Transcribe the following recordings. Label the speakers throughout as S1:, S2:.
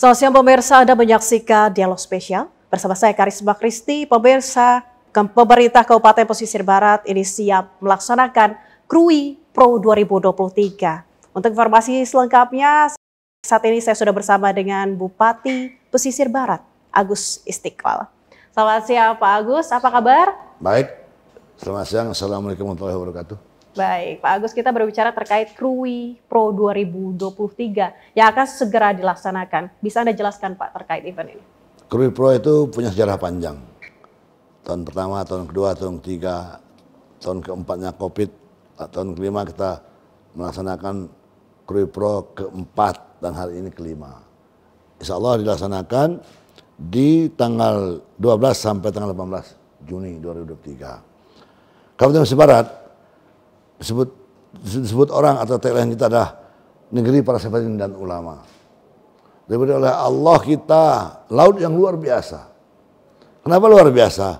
S1: Selamat siang pemirsa, Anda menyaksikan dialog spesial bersama saya Karisma Kristi. Pemirsa, pemerintah Kabupaten Pesisir Barat ini siap melaksanakan KRUI Pro 2023. Untuk informasi selengkapnya, saat ini saya sudah bersama dengan Bupati Pesisir Barat, Agus Istiqlal. Selamat siang Pak Agus, apa kabar?
S2: Baik, selamat siang. Assalamualaikum warahmatullahi wabarakatuh.
S1: Baik, Pak Agus, kita berbicara terkait Krui Pro 2023 yang akan segera dilaksanakan. Bisa Anda jelaskan, Pak, terkait event ini?
S2: Krui Pro itu punya sejarah panjang. Tahun pertama, tahun kedua, tahun ketiga, tahun keempatnya COVID, tahun kelima kita melaksanakan Krui Pro keempat dan hari ini kelima. Insya Allah dilaksanakan di tanggal 12 sampai tanggal 18 Juni 2023. Kabupaten Barat disebut disebut orang atau tagline kita adalah negeri para sahabat dan ulama. diberi oleh Allah kita laut yang luar biasa. Kenapa luar biasa?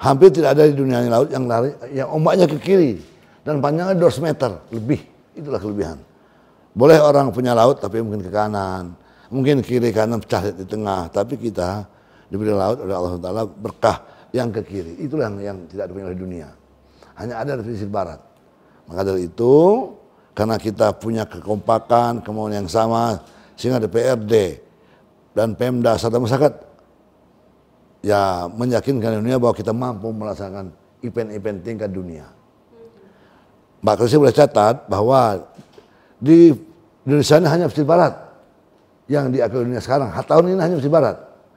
S2: Hampir tidak ada di dunia ini laut yang lari, yang ombaknya ke kiri dan panjangnya 200 meter lebih. Itulah kelebihan. Boleh orang punya laut tapi mungkin ke kanan, mungkin kiri kanan pecah di tengah, tapi kita diberi laut oleh Allah Taala berkah yang ke kiri. Itulah yang, yang tidak dipunyai oleh dunia. Hanya ada di sisi barat. Maka dari itu, karena kita punya kekompakan, kemauan yang sama, sehingga DPRD dan Pemda serta masyarakat ya meyakinkan dunia bahwa kita mampu melaksanakan event-event tingkat dunia. Mbak Kresi boleh catat bahwa di Indonesia ini hanya Festival Barat yang di diakui dunia sekarang. Tahun ini hanya Festival Barat.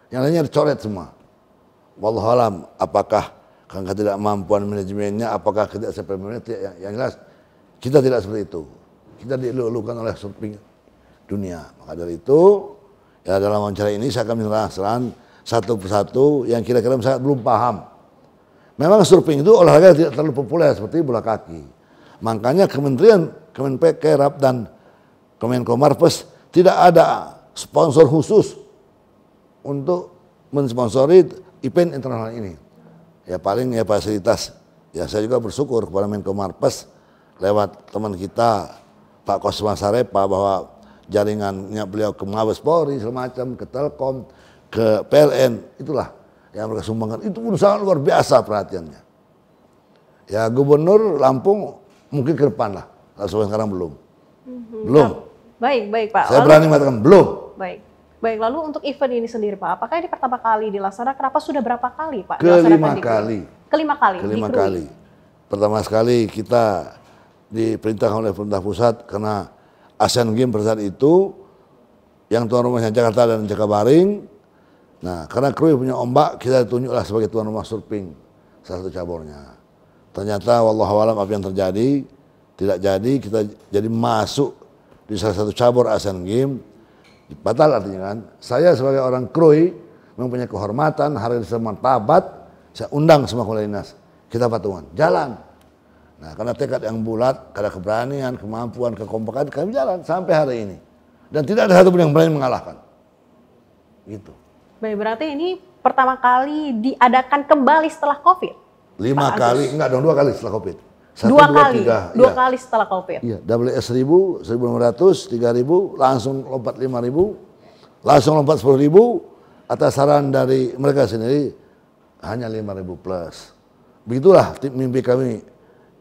S2: Yang lainnya dicoret semua. Wallahualam apakah Kan tidak mampuan manajemennya, apakah tidak sepemimpinannya, manajemennya, yang, yang jelas kita tidak seperti itu. Kita dilulukan oleh surfing dunia. Maka dari itu, ya dalam wawancara ini saya akan menyerahkan satu persatu yang kira-kira saya belum paham. Memang surfing itu olahraga tidak terlalu populer seperti bola kaki. Makanya Kementerian kerap dan Kemenko Marves tidak ada sponsor khusus untuk mensponsori event internasional ini ya paling ya fasilitas ya saya juga bersyukur kepada Menko Marpes lewat teman kita Pak Kosma Sarepa bahwa jaringannya beliau ke Mabes Polri semacam ke Telkom ke PLN itulah yang mereka sumbangkan itu pun sangat luar biasa perhatiannya ya Gubernur Lampung mungkin ke depan lah langsung sekarang belum
S1: mhm. belum baik baik Pak saya berani mengatakan belum baik Baik, lalu untuk event ini sendiri Pak, apakah ini pertama kali dilaksanakan? Kenapa sudah berapa kali Pak? Kelima kali. Kelima kali. Kelima kali.
S2: Pertama sekali kita diperintahkan oleh pemerintah pusat karena ASEAN Games pada itu yang tuan rumahnya Jakarta dan Jakabaring. Nah, karena kru punya ombak, kita ditunjuklah sebagai tuan rumah surfing salah satu caburnya. Ternyata wallahualam apa yang terjadi tidak jadi kita jadi masuk di salah satu cabur ASEAN Games Batal artinya kan. Saya sebagai orang Krui mempunyai kehormatan, harga ini saya undang semua dinas. Kita patungan, jalan. Nah, karena tekad yang bulat, karena keberanian, kemampuan, kekompakan, kami jalan sampai hari ini. Dan tidak ada satupun yang berani mengalahkan. Gitu.
S1: Baik, berarti ini pertama kali diadakan kembali setelah COVID?
S2: Lima kali, enggak dong, dua kali setelah COVID satu, dua, dua kali, tiga. dua ya. kali
S1: setelah COVID.
S2: Iya, WS 1000, tiga 3000, langsung lompat lima ribu, langsung lompat sepuluh ribu. atas saran dari mereka sendiri hanya lima ribu plus. Begitulah mimpi kami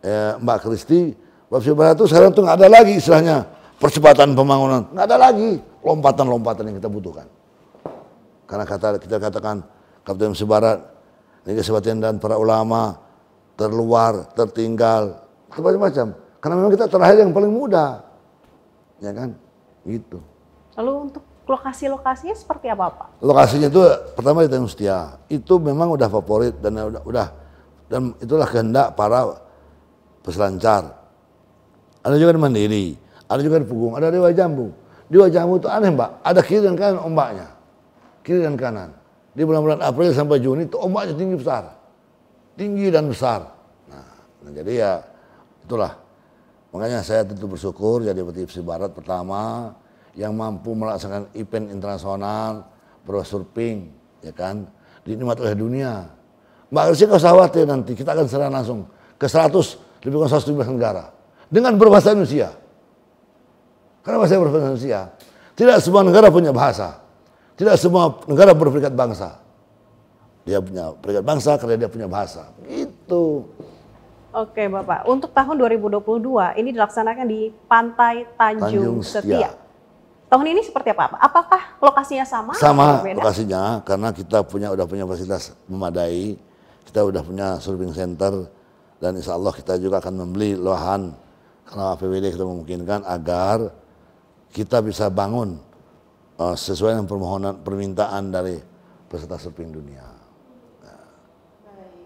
S2: eh, Mbak Kristi, Bapak lima itu sekarang tuh nggak ada lagi istilahnya percepatan pembangunan, nggak ada lagi lompatan-lompatan yang kita butuhkan. Karena kata kita katakan Kapten Sebarat, ini Sebatian dan para ulama, terluar, tertinggal, macam-macam. Karena memang kita terakhir yang paling muda. Ya kan? Gitu.
S1: Lalu untuk lokasi-lokasinya seperti apa, Pak?
S2: Lokasinya itu pertama di Tanjung Setia. Itu memang udah favorit dan udah, udah dan itulah kehendak para peselancar. Ada juga di Mandiri, ada juga di Pugung, ada di Wajambu. Di Wajambu itu aneh, Mbak. Ada kiri dan kanan ombaknya. Kiri dan kanan. Di bulan-bulan April sampai Juni itu ombaknya tinggi besar tinggi dan besar. Nah, nah jadi ya itulah makanya saya tentu bersyukur jadi Bupati Ipsi Barat pertama yang mampu melaksanakan event internasional pro ya kan dinikmati oleh dunia. Mbak Rusi nggak usah khawatir nanti kita akan serah langsung ke 100 lebih kurang 117 negara dengan berbahasa Indonesia. Karena bahasa berbahasa Indonesia. Tidak semua negara punya bahasa. Tidak semua negara berperikat bangsa. Dia punya perjalanan bangsa karena dia punya bahasa.
S1: Itu. Oke Bapak, untuk tahun 2022 ini dilaksanakan di Pantai Tanjung, Tanjung Setia. Setia. Tahun ini seperti apa? Apakah lokasinya sama? Sama lokasinya
S2: karena kita punya udah punya fasilitas memadai, kita udah punya surfing center dan insya Allah kita juga akan membeli lahan karena APBD kita memungkinkan agar kita bisa bangun uh, sesuai dengan permohonan permintaan dari peserta surfing dunia.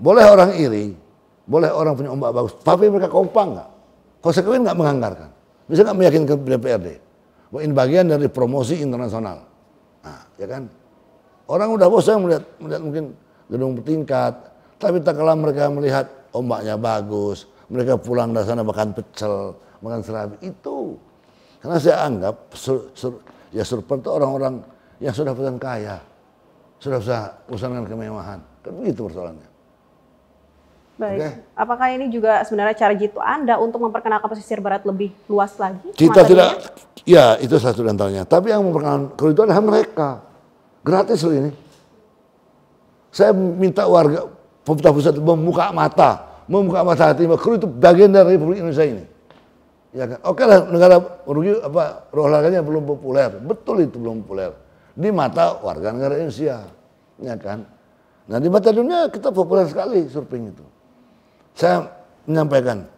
S2: Boleh orang iri, boleh orang punya ombak bagus, tapi mereka kompak nggak? Konsekuen nggak menganggarkan? Bisa nggak meyakinkan DPRD? Bahwa ini bagian dari promosi internasional. Nah, ya kan? Orang udah bosan melihat, melihat mungkin gedung bertingkat, tapi tak kalah mereka melihat ombaknya bagus, mereka pulang dari sana makan pecel, makan serabi, itu. Karena saya anggap, sur, sur, ya surpen itu orang-orang yang sudah pesan kaya, sudah usaha urusan dengan kemewahan. Kan begitu persoalannya.
S1: Baik. Okay. Apakah ini juga sebenarnya cara jitu Anda untuk memperkenalkan pesisir barat lebih luas lagi? Kita tidak,
S2: ya itu satu contohnya. Tapi yang memperkenalkan kalau itu adalah mereka. Gratis loh ini. Saya minta warga pemerintah pusat membuka mata, membuka mata hati. Kru itu bagian dari Republik Indonesia ini. Ya kan? Oke lah negara rugi apa olahraganya belum populer. Betul itu belum populer. Di mata warga negara Indonesia. Ya kan? Nah di mata dunia kita populer sekali surfing itu. Saya menyampaikan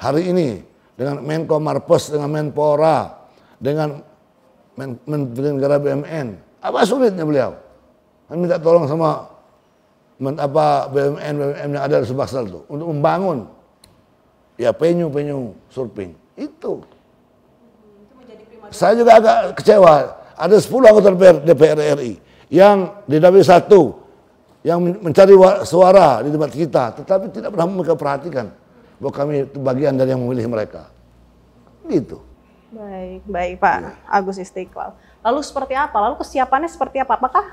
S2: hari ini dengan Menko Marpes dengan Menpora, dengan Men Menteri Negara BMN. Apa sulitnya beliau? kami minta tolong sama men, apa BMN BMN yang ada di Subaksel itu untuk membangun ya penyu penyu surfing itu. Saya juga agak kecewa. Ada 10 anggota DPR, RI yang di dapil satu yang mencari suara di tempat kita, tetapi tidak pernah mereka perhatikan bahwa kami itu bagian dari yang memilih mereka. Gitu.
S1: Baik, baik Pak ya. Agus Istiqlal. Lalu seperti apa? Lalu kesiapannya seperti apa? Apakah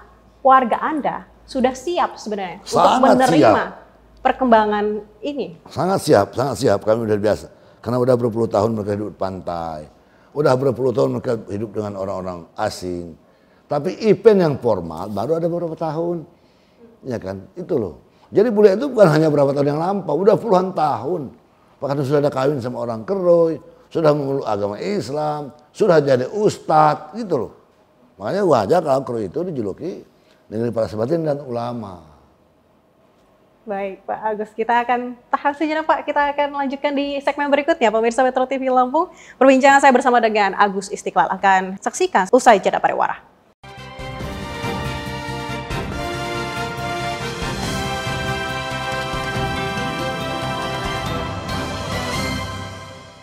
S1: warga Anda sudah siap sebenarnya sangat untuk menerima siap. perkembangan ini?
S2: Sangat siap, sangat siap. Kami sudah biasa. Karena sudah berpuluh tahun mereka hidup di pantai. sudah berpuluh tahun mereka hidup dengan orang-orang asing. Tapi event yang formal baru ada beberapa tahun ya kan itu loh jadi bule itu bukan hanya berapa tahun yang lampau udah puluhan tahun bahkan sudah ada kawin sama orang keroy sudah memeluk agama Islam sudah jadi ustadz gitu loh makanya wajar kalau keroy itu dijuluki negeri para sebatin dan ulama
S1: Baik Pak Agus, kita akan tahan sejenak Pak, kita akan lanjutkan di segmen berikutnya Pemirsa Metro TV Lampung. Perbincangan saya bersama dengan Agus Istiqlal akan saksikan usai jeda pariwara.